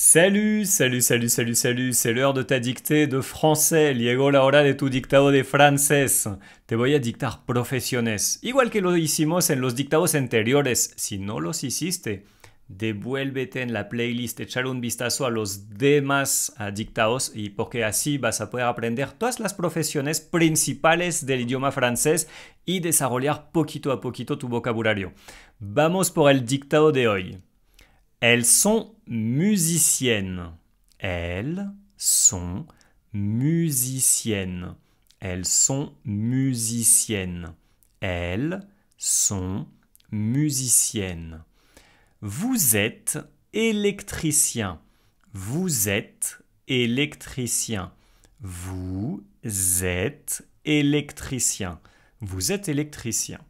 Salut, salut, salut, salut, salut, c'est l'heure de ta dictée de français. Llegó la hora de tu dictado de francés. Te voy a dictar profesiones, igual que lo hicimos en los dictados anteriores. Si no los hiciste, devuélvete en la playlist, echar un vistazo a los demás dictados y porque así vas a poder aprender todas las profesiones principales del idioma francés y desarrollar poquito a poquito tu vocabulario. Vamos por el dictado de hoy. Elles sont musiciennes. Elles sont musiciennes. Elles sont musiciennes. Elles sont musiciennes. Vous êtes électricien. Vous êtes électricien. Vous êtes électricien. Vous êtes électricien.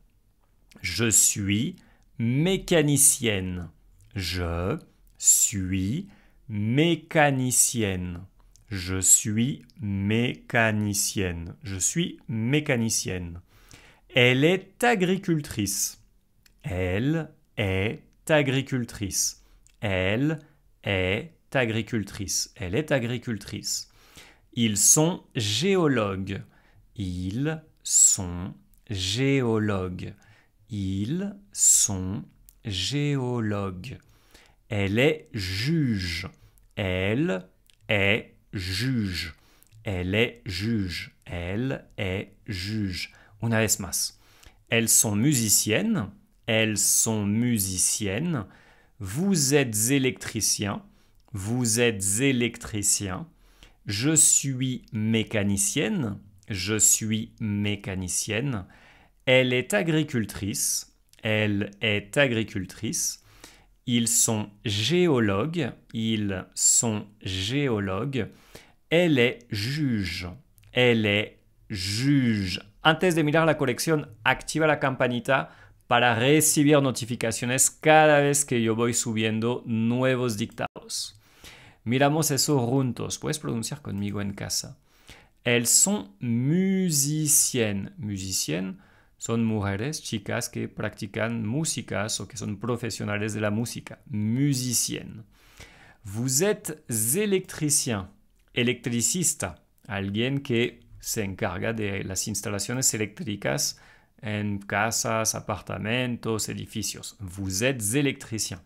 Je suis mécanicienne. Je suis mécanicienne. Je suis mécanicienne. Je suis mécanicienne. Elle est agricultrice. Elle est agricultrice. Elle est agricultrice. Elle est agricultrice. Ils sont géologues. Ils sont géologues. Ils sont géologue. Elle est juge. Elle est juge. Elle est juge. Elle est juge. Una vez más. Elles sont musiciennes. Elles sont musiciennes. Vous êtes électricien. Vous êtes électricien. Je suis mécanicienne. Je suis mécanicienne. Elle est agricultrice elle est agricultrice, ils sont géologues, ils sont géologues, elle est juge, elle est juge. Antes de mirar la colección, activa la campanita para recibir notificaciones cada vez que yo voy subiendo nuevos dictados. Miramos eso juntos. Puedes pronunciar conmigo en casa. Elles sont musiciennes. Musiciennes, son mujeres, chicas que practican música, o que son profesionales de la música, musiciennes. Vous êtes électricien, electricista, alguien que se encarga de las instalaciones eléctricas en casas, apartamentos, edificios. Vous êtes électricien.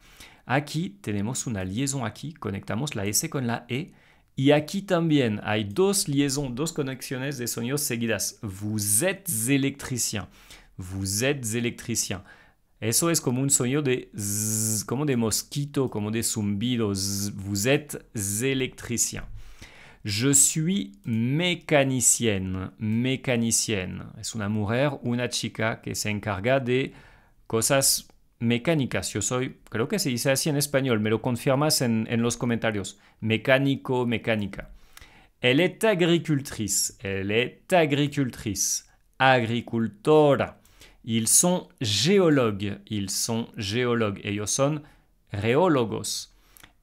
Aquí tenemos una liaison aquí, conectamos la S con la E y aquí también hay dos liaisons, dos connexions de sonidos seguidas. Vous êtes électricien. Vous êtes électricien. Eso es como un sonido de zzz, como de mosquito, como de zumbidos. Vous êtes électricien. Je suis mécanicienne. Mécanicienne. Es una mujer, una chica que se encarga de cosas mecánicas. Yo soy, creo que se dice así en español, me lo confirmas en, los comentarios. Mecánico, mecánica. Elle est agricultrice. Elle est agricultrice. Agricultora. Ils sont géologues. Ils sont géologues. Ellos son reólogos.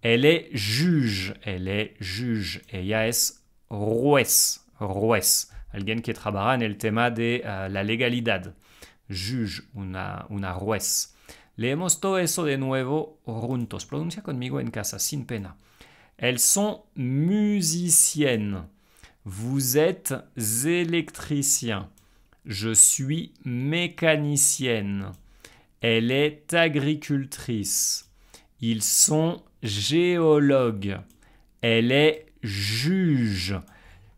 Elle est juge. Elle est juge. Ella es juez. Juez. Alguien que trabaja en el tema de eh, la legalidad. Juge, una, una Leemos todo eso de nuevo juntos. Pronuncia conmigo en casa, sin pena. Elles sont musiciennes. Vous êtes électricien. Je suis mécanicienne. Elle est agricultrice. Ils sont géologues. Elle est juge.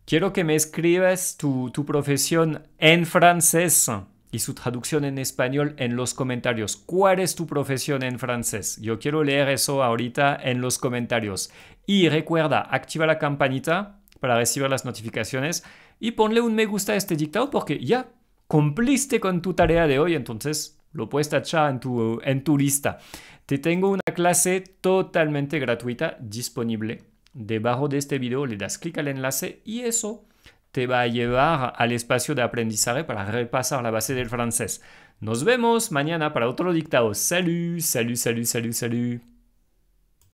Quiero que me escribas tu, tu profesión en francés. y su traducción en español en los comentarios. ¿Cuál es tu profesión en francés? Yo quiero leer eso ahorita en los comentarios. Y recuerda, activa la campanita para recibir las notificaciones y ponle un me gusta a este dictado porque ya cumpliste con tu tarea de hoy, entonces lo puedes tachar en tu, en tu lista. Te tengo una clase totalmente gratuita disponible. Debajo de este video le das clic al enlace y eso te va a llevar al espacio de aprendizaje para repasar la base del francés. Nos vemos mañana para otro dictado. Salut, salut, salut, salut, salut.